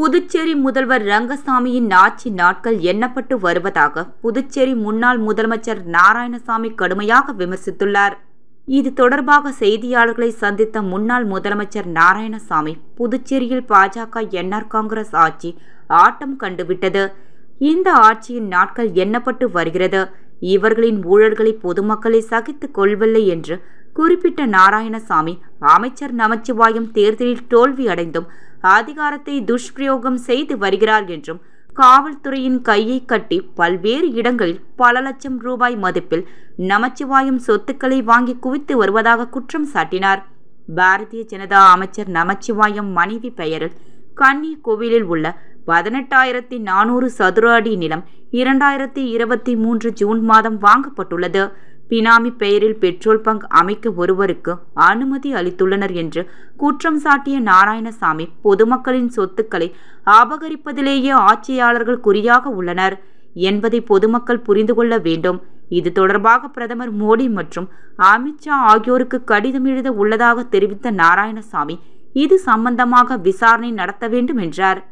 புதுச்சேரி முதல்வர் ரங்கசாமியின் ஆட்சி நாட்கள் எண்ணப்பட்டு வருவதாக புதுச்சேரி முன்னாள் முதலமைச்சர் நாராயணசாமி கடுமையாக விமர்சித்துள்ளார் இது தொடர்பாக செய்தியாளர்களை சந்தித்த முன்னாள் முதலமைச்சர் நாராயணசாமி புதுச்சேரியில் பாஜக என்ஆர் காங்கிரஸ் ஆட்சி ஆட்டம் கண்டுவிட்டது இந்த ஆட்சியின் நாட்கள் எண்ணப்பட்டு வருகிறது இவர்களின் ஊழல்களை பொதுமக்களை சகித்துக் கொள்ளவில்லை என்று குறிப்பிட்ட நாராயணசாமி அமைச்சர் நமச்சிவாயம் தேர்தலில் தோல்வி அடைந்தும் அதிகாரத்தை துஷ்பிரயோகம் செய்து வருகிறார் என்றும் காவல்துறையின் கையை கட்டி பல்வேறு இடங்களில் பல லட்சம் ரூபாய் மதிப்பில் நமச்சிவாயம் சொத்துக்களை வாங்கி குவித்து வருவதாக குற்றம் சாட்டினார் பாரதிய ஜனதா அமைச்சர் நமச்சிவாயம் மனைவி பெயரில் கன்னி கோவிலில் உள்ள பதினெட்டாயிரத்தி நானூறு சதுர அடி நிலம் இரண்டாயிரத்தி இருபத்தி மூன்று ஜூன் மாதம் வாங்கப்பட்டுள்ளது பினாமி பெயரில் பெட்ரோல் பங்க் அமைக்க ஒருவருக்கு அனுமதி அளித்துள்ளனர் என்று குற்றம் சாட்டிய நாராயணசாமி பொதுமக்களின் சொத்துக்களை அபகரிப்பதிலேயே ஆட்சியாளர்கள் குறியாக உள்ளனர் என்பதை பொதுமக்கள் புரிந்து கொள்ள வேண்டும் இது தொடர்பாக பிரதமர் மோடி மற்றும் அமித்ஷா ஆகியோருக்கு கடிதம் எழுத உள்ளதாக தெரிவித்த நாராயணசாமி இது சம்பந்தமாக விசாரணை நடத்த வேண்டும் என்றார்